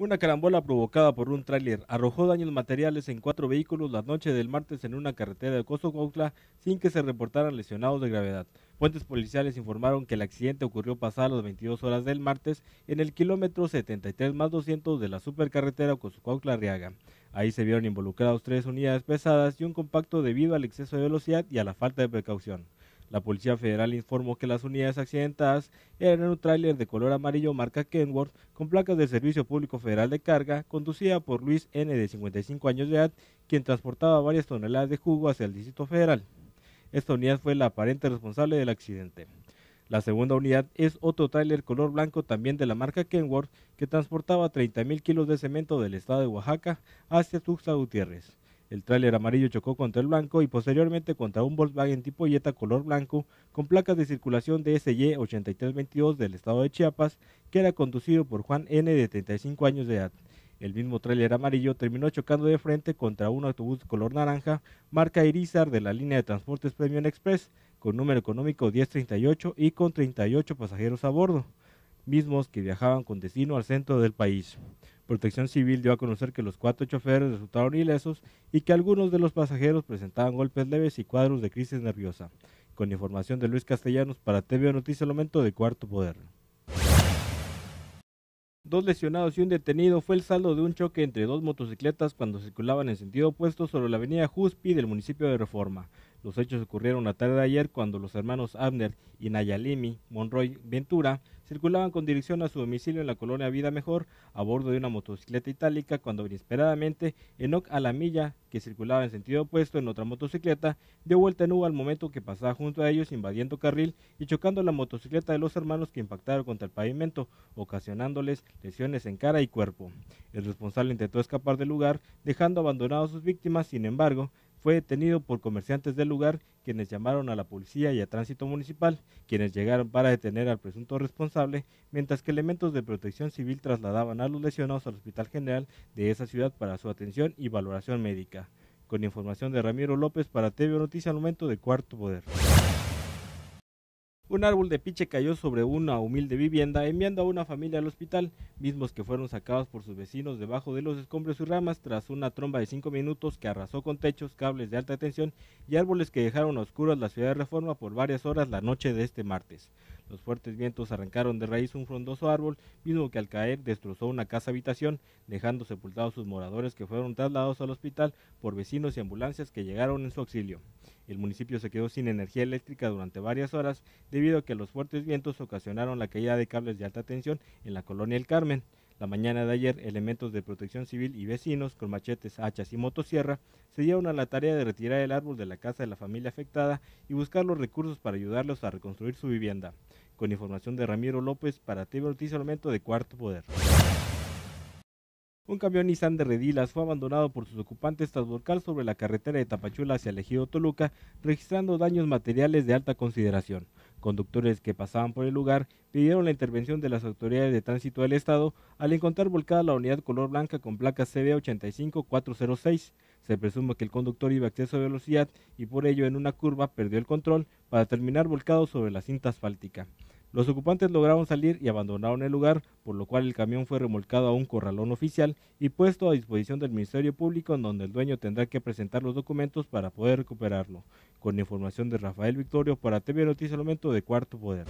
Una carambola provocada por un tráiler arrojó daños materiales en cuatro vehículos la noche del martes en una carretera de Cozocautla sin que se reportaran lesionados de gravedad. Fuentes policiales informaron que el accidente ocurrió pasadas las 22 horas del martes en el kilómetro 73 más 200 de la supercarretera Cozocautla-Riaga. Ahí se vieron involucrados tres unidades pesadas y un compacto debido al exceso de velocidad y a la falta de precaución. La Policía Federal informó que las unidades accidentadas eran un tráiler de color amarillo marca Kenworth con placas de Servicio Público Federal de Carga, conducida por Luis N. de 55 años de edad, quien transportaba varias toneladas de jugo hacia el Distrito Federal. Esta unidad fue la aparente responsable del accidente. La segunda unidad es otro tráiler color blanco también de la marca Kenworth que transportaba 30.000 kilos de cemento del estado de Oaxaca hacia Tuxtla Gutiérrez. El tráiler amarillo chocó contra el blanco y posteriormente contra un Volkswagen tipo Jetta color blanco con placas de circulación de 8322 del estado de Chiapas, que era conducido por Juan N. de 35 años de edad. El mismo tráiler amarillo terminó chocando de frente contra un autobús color naranja marca Irizar de la línea de transportes Premium Express con número económico 1038 y con 38 pasajeros a bordo, mismos que viajaban con destino al centro del país. Protección Civil dio a conocer que los cuatro choferes resultaron ilesos y que algunos de los pasajeros presentaban golpes leves y cuadros de crisis nerviosa. Con información de Luis Castellanos para TV Noticias al Momento de Cuarto Poder. Dos lesionados y un detenido fue el saldo de un choque entre dos motocicletas cuando circulaban en sentido opuesto sobre la avenida Juspi del municipio de Reforma. Los hechos ocurrieron la tarde de ayer cuando los hermanos Abner y Nayalimi Monroy Ventura circulaban con dirección a su domicilio en la colonia Vida Mejor a bordo de una motocicleta itálica cuando inesperadamente Enoch Alamilla, que circulaba en sentido opuesto en otra motocicleta, dio vuelta en U al momento que pasaba junto a ellos invadiendo carril y chocando la motocicleta de los hermanos que impactaron contra el pavimento, ocasionándoles lesiones en cara y cuerpo. El responsable intentó escapar del lugar, dejando abandonados a sus víctimas, sin embargo, fue detenido por comerciantes del lugar, quienes llamaron a la policía y a tránsito municipal, quienes llegaron para detener al presunto responsable, mientras que elementos de protección civil trasladaban a los lesionados al Hospital General de esa ciudad para su atención y valoración médica. Con información de Ramiro López para TV Noticias al momento de Cuarto Poder. Un árbol de piche cayó sobre una humilde vivienda, enviando a una familia al hospital, mismos que fueron sacados por sus vecinos debajo de los escombros y ramas tras una tromba de cinco minutos que arrasó con techos, cables de alta tensión y árboles que dejaron a oscuras la ciudad de Reforma por varias horas la noche de este martes. Los fuertes vientos arrancaron de raíz un frondoso árbol, mismo que al caer destrozó una casa habitación, dejando sepultados sus moradores que fueron trasladados al hospital por vecinos y ambulancias que llegaron en su auxilio el municipio se quedó sin energía eléctrica durante varias horas debido a que los fuertes vientos ocasionaron la caída de cables de alta tensión en la colonia El Carmen. La mañana de ayer, elementos de protección civil y vecinos con machetes, hachas y motosierra se dieron a la tarea de retirar el árbol de la casa de la familia afectada y buscar los recursos para ayudarlos a reconstruir su vivienda. Con información de Ramiro López para TV Ortiz de Cuarto Poder. Un camión Nissan de Redilas fue abandonado por sus ocupantes tras volcar sobre la carretera de Tapachula hacia el ejido Toluca, registrando daños materiales de alta consideración. Conductores que pasaban por el lugar pidieron la intervención de las autoridades de tránsito del estado al encontrar volcada la unidad color blanca con placa CB 85406. Se presume que el conductor iba a exceso de velocidad y por ello en una curva perdió el control para terminar volcado sobre la cinta asfáltica. Los ocupantes lograron salir y abandonaron el lugar, por lo cual el camión fue remolcado a un corralón oficial y puesto a disposición del Ministerio Público, en donde el dueño tendrá que presentar los documentos para poder recuperarlo. Con información de Rafael Victorio para TV Noticias al Momento de Cuarto Poder.